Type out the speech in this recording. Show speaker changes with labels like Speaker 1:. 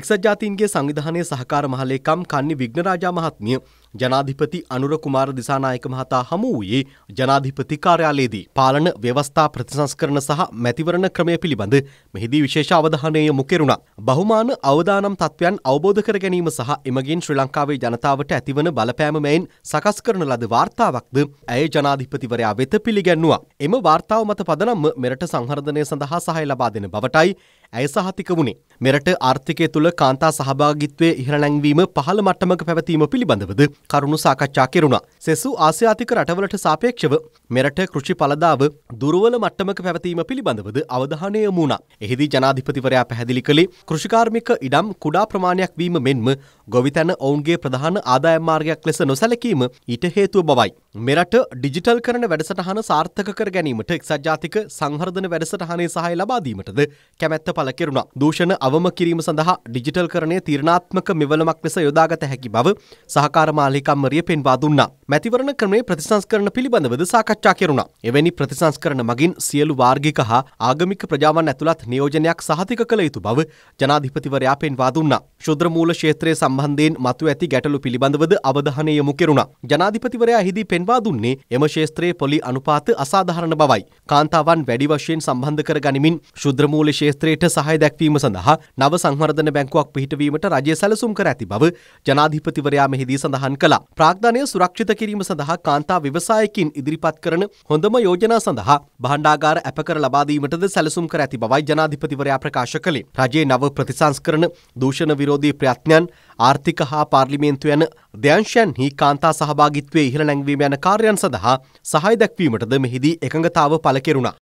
Speaker 1: එක්සත් ජාතීන්ගේ සංවිධානයේ සහකාර මහලේකම් කන්නි විග්නරාජා මහත්මිය ජනාධිපති අනුර කුමාර දිසානායක මහතා හමු වූයේ ජනාධිපති කාර්යාලයේදී පාලන ව්‍යවස්ථා ප්‍රතිසංස්කරණ සහ මැතිවරණ ක්‍රමය පිළිබඳ මෙහිදී විශේෂ අවධානය යොමු කෙරුණා. බහුමාන අවදානම් තත්ත්වයන් අවබෝධ කර ගැනීම සහ එමගින් ශ්‍රී ලංකාවේ ජනතාවට ඇතිවන බලපෑම මෙයින් සකස් කරන ලද වාර්තාවක්ද ඇය ජනාධිපතිවරයා වෙත පිළිගැන්වුවා. එම වාර්තාව මත පදනම්ම මෙරට සංහර්ධනය සඳහා සහය ලබා දෙන බවටයි ඇය සහතික වුණේ. මෙරට ආර්ථිකය තුළ කාන්තා සහභාගිත්වය ඉහළ නැංවීම පහළ මට්ටමක පැවතීම පිළිබඳවද කරුණු සාකච්ඡා කෙරුණා. සෙසු ආසියාතික රටවලට සාපේක්ෂව මෙරට කෘෂි පලදාව දුරවල මට්ටමක පැවතීම පිළිබඳවද අවධානය යොමුණා. එහිදී ජනාධිපතිවරයා පැහැදිලි කළේ කෘෂිකාර්මික ඉඩම් කුඩා ප්‍රමාණයක් වීම මෙන්ම ගොවිතැන ඔවුන්ගේ ප්‍රධාන ආදායම් මාර්ගයක් ලෙස නොසැලකීම ඊට හේතුව බවයි. මෙරට ඩිජිටල් කරන වැඩසටහන සාර්ථක කර ගැනීමට එක්සත් ජාතික සංහර්ධන වැඩසටහනේ සහය ලබා දීමටද කැමැත්ත පළ කෙරුණා. දූෂණ අවම කිරීම සඳහා ඩිජිටල් කරණය තීරණාත්මක මෙවලමක් ලෙස යොදාගත හැකි බව සහකාර මාලිකම්මරිය පෙන්වා දුන්නා. මැතිවරණ ක්‍රමයේ ප්‍රතිසංස්කරණ පිළිබඳවද සාකච්ඡා කෙරුණා. එවැනි ප්‍රතිසංස්කරණ මගින් සියලු වාර්ගික හා ආගමික ප්‍රජාවන් ඇතුළත් නියෝජනයක් සහතික කළ යුතු බව ජනාධිපතිවරයා පෙන්වා දුන්නා. ශුද්‍රමූල ක්ෂේත්‍රය සම්බන්ධයෙන් මතු ඇති ගැටලු පිළිබඳවද අවධානය යොමු කෙරුණා. ජනාධිපතිවරයා එහිදී පෙන්වා දුන්නේ එම ශේත්‍රයේ පොලි අනුපාත අසාධාරණ බවයි. කාන්තාවන් වැඩි වශයෙන් සම්බන්ධ කර ගනිමින් ශුද්‍රමූල ශේත්‍රයට සහය දැක්වීම සඳහා නව සංවර්ධන බැංකුවක් පිහිටවීමට රජය සැලසුම් කර ඇති බව ජනාධිපතිවරයා මෙහිදී සඳහන් කළා. ප්‍රාග්ධනය සුරක්ෂිත කිරීම සඳහා කාන්තා ව්‍යවසායකින් ඉදිරිපත් කරන හොඳම යෝජනා සඳහා භාණ්ඩාගාර ඇපකර ලබා දීමටද සැලසුම් කර ඇති බවයි ජනාධිපතිවරයා ප්‍රකාශ කළේ. රජයේ නව ප්‍රතිසංස්කරණ දූෂණ විරෝධී ප්‍රයත්නයන් ආර්ථික හා පාර්ලිමේන්තු යන දෙංශයන්හි කාන්තා සහභාගිත්වයේ ඉහළ නැංවීම යන කාර්යයන් සඳහා සහාය දැක්වීමටද මෙහිදී එකඟතාව පළ කෙරුණා.